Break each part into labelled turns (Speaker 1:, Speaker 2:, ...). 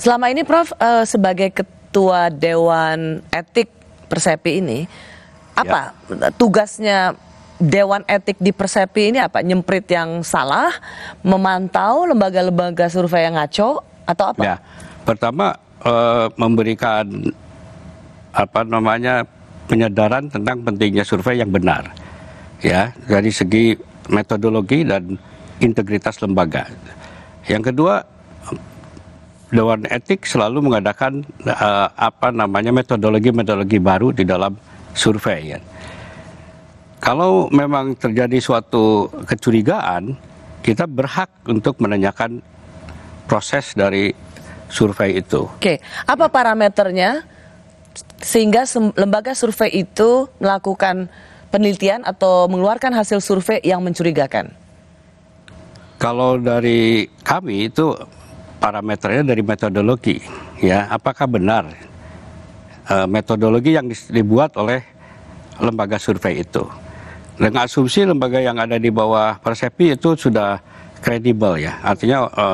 Speaker 1: Selama ini Prof eh, sebagai ketua Dewan Etik Persepi ini apa ya. tugasnya Dewan Etik di Persepi ini apa? Nyemprit yang salah, memantau lembaga-lembaga survei yang ngaco atau
Speaker 2: apa? Ya. Pertama eh, memberikan apa namanya penyadaran tentang pentingnya survei yang benar. Ya, dari segi metodologi dan integritas lembaga. Yang kedua Dewan Etik selalu mengadakan uh, apa namanya metodologi-metodologi baru di dalam survei. Ya. Kalau memang terjadi suatu kecurigaan, kita berhak untuk menanyakan proses dari survei itu.
Speaker 1: Oke, apa parameternya sehingga lembaga survei itu melakukan penelitian atau mengeluarkan hasil survei yang mencurigakan?
Speaker 2: Kalau dari kami itu parameternya dari metodologi ya apakah benar e, metodologi yang dibuat oleh lembaga survei itu dengan asumsi lembaga yang ada di bawah persepi itu sudah kredibel ya artinya e,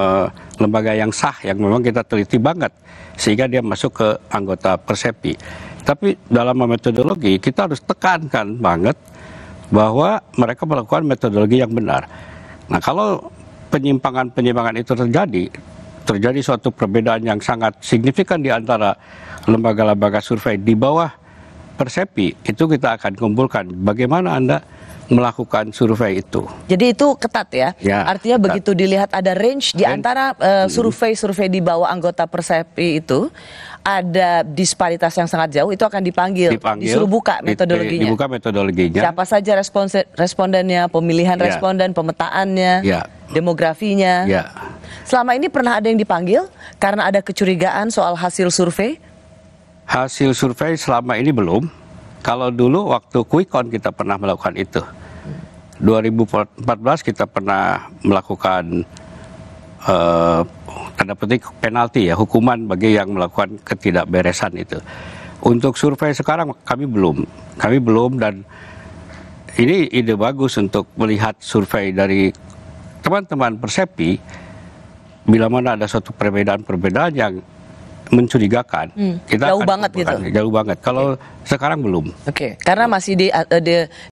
Speaker 2: lembaga yang sah yang memang kita teliti banget sehingga dia masuk ke anggota persepi tapi dalam metodologi kita harus tekankan banget bahwa mereka melakukan metodologi yang benar nah kalau penyimpangan-penyimpangan itu terjadi terjadi suatu perbedaan yang sangat signifikan di antara lembaga-lembaga survei di bawah persepi, itu kita akan kumpulkan bagaimana Anda melakukan survei itu. Jadi itu
Speaker 1: ketat ya. ya Artinya ketat. begitu dilihat ada range di antara eh, hmm. survei-survei di bawah anggota Persepi itu ada disparitas yang sangat jauh itu akan dipanggil, dipanggil disuruh buka metodologinya. dibuka
Speaker 2: metodologinya. Siapa
Speaker 1: saja respons respondennya, pemilihan ya. responden, pemetaannya, ya. demografinya. Ya. Selama ini pernah ada yang dipanggil karena ada kecurigaan soal hasil survei?
Speaker 2: Hasil survei selama ini belum. Kalau dulu waktu quick count kita pernah melakukan itu. 2014 kita pernah melakukan uh, tanda petik penalti ya hukuman bagi yang melakukan ketidakberesan itu. Untuk survei sekarang kami belum, kami belum dan ini ide bagus untuk melihat survei dari teman-teman Persepi bila mana ada suatu perbedaan-perbedaan yang mencurigakan. Hmm. Kita jauh banget gitu. Jauh banget. Kalau okay. sekarang belum. Oke,
Speaker 1: okay. karena masih di, eh, eh, di